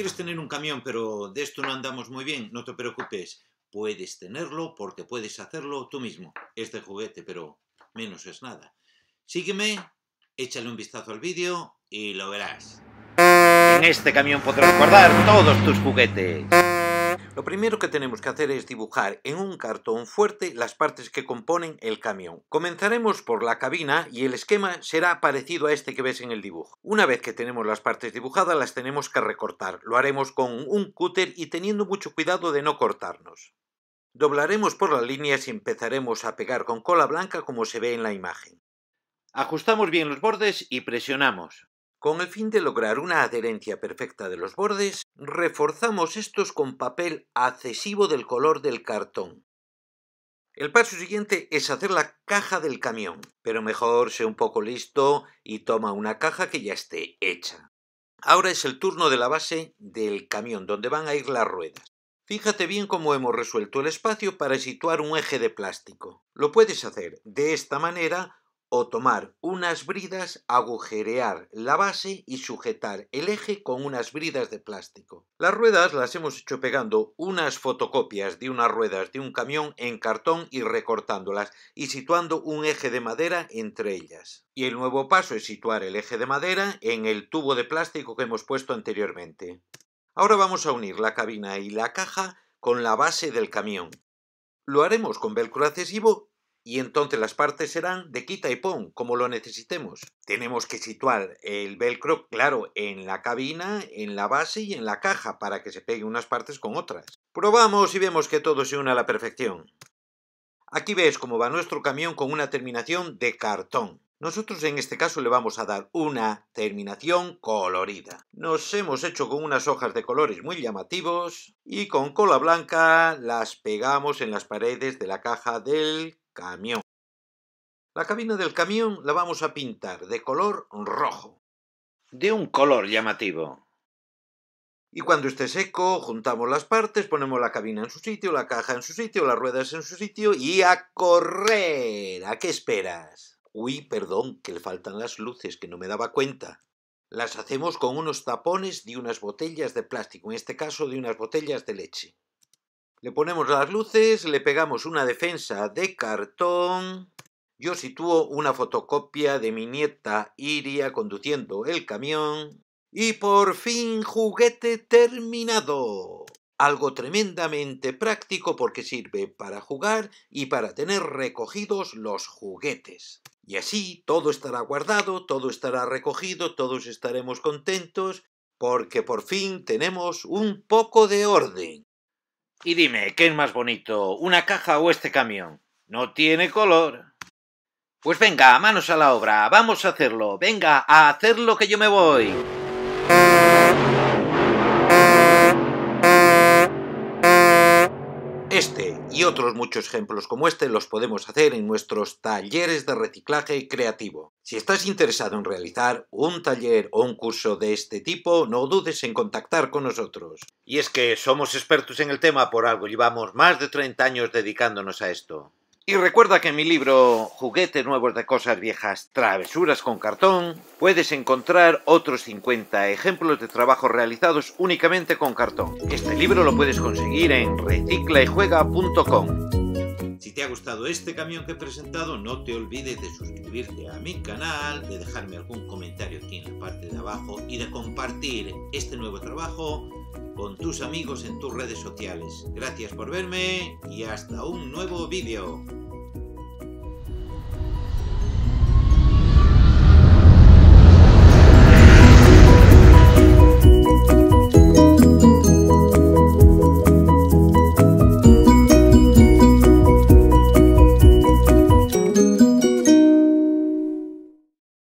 quieres tener un camión, pero de esto no andamos muy bien, no te preocupes. Puedes tenerlo porque puedes hacerlo tú mismo. Es de juguete, pero menos es nada. Sígueme, échale un vistazo al vídeo y lo verás. En este camión podrás guardar todos tus juguetes. Lo primero que tenemos que hacer es dibujar en un cartón fuerte las partes que componen el camión. Comenzaremos por la cabina y el esquema será parecido a este que ves en el dibujo. Una vez que tenemos las partes dibujadas las tenemos que recortar. Lo haremos con un cúter y teniendo mucho cuidado de no cortarnos. Doblaremos por las líneas y empezaremos a pegar con cola blanca como se ve en la imagen. Ajustamos bien los bordes y presionamos. Con el fin de lograr una adherencia perfecta de los bordes, reforzamos estos con papel accesivo del color del cartón. El paso siguiente es hacer la caja del camión, pero mejor sé un poco listo y toma una caja que ya esté hecha. Ahora es el turno de la base del camión, donde van a ir las ruedas. Fíjate bien cómo hemos resuelto el espacio para situar un eje de plástico. Lo puedes hacer de esta manera o tomar unas bridas, agujerear la base y sujetar el eje con unas bridas de plástico. Las ruedas las hemos hecho pegando unas fotocopias de unas ruedas de un camión en cartón y recortándolas y situando un eje de madera entre ellas. Y el nuevo paso es situar el eje de madera en el tubo de plástico que hemos puesto anteriormente. Ahora vamos a unir la cabina y la caja con la base del camión. Lo haremos con velcro adhesivo y entonces las partes serán de quita y pon, como lo necesitemos. Tenemos que situar el velcro, claro, en la cabina, en la base y en la caja para que se peguen unas partes con otras. Probamos y vemos que todo se une a la perfección. Aquí ves cómo va nuestro camión con una terminación de cartón. Nosotros en este caso le vamos a dar una terminación colorida. Nos hemos hecho con unas hojas de colores muy llamativos y con cola blanca las pegamos en las paredes de la caja del camión. La cabina del camión la vamos a pintar de color rojo. De un color llamativo. Y cuando esté seco, juntamos las partes, ponemos la cabina en su sitio, la caja en su sitio, las ruedas en su sitio y a correr. ¿A qué esperas? Uy, perdón, que le faltan las luces, que no me daba cuenta. Las hacemos con unos tapones de unas botellas de plástico, en este caso de unas botellas de leche. Le ponemos las luces, le pegamos una defensa de cartón. Yo sitúo una fotocopia de mi nieta Iria conduciendo el camión. Y por fin juguete terminado. Algo tremendamente práctico porque sirve para jugar y para tener recogidos los juguetes. Y así todo estará guardado, todo estará recogido, todos estaremos contentos porque por fin tenemos un poco de orden. Y dime, ¿qué es más bonito, una caja o este camión? No tiene color. Pues venga, manos a la obra, vamos a hacerlo, venga, a hacerlo que yo me voy. Este y otros muchos ejemplos como este los podemos hacer en nuestros talleres de reciclaje creativo. Si estás interesado en realizar un taller o un curso de este tipo, no dudes en contactar con nosotros. Y es que somos expertos en el tema por algo, llevamos más de 30 años dedicándonos a esto. Y recuerda que en mi libro Juguetes nuevos de cosas viejas, travesuras con cartón, puedes encontrar otros 50 ejemplos de trabajos realizados únicamente con cartón. Este libro lo puedes conseguir en reciclayjuega.com Si te ha gustado este camión que he presentado, no te olvides de suscribirte a mi canal, de dejarme algún comentario aquí en la parte de abajo y de compartir este nuevo trabajo con tus amigos en tus redes sociales. Gracias por verme y hasta un nuevo vídeo.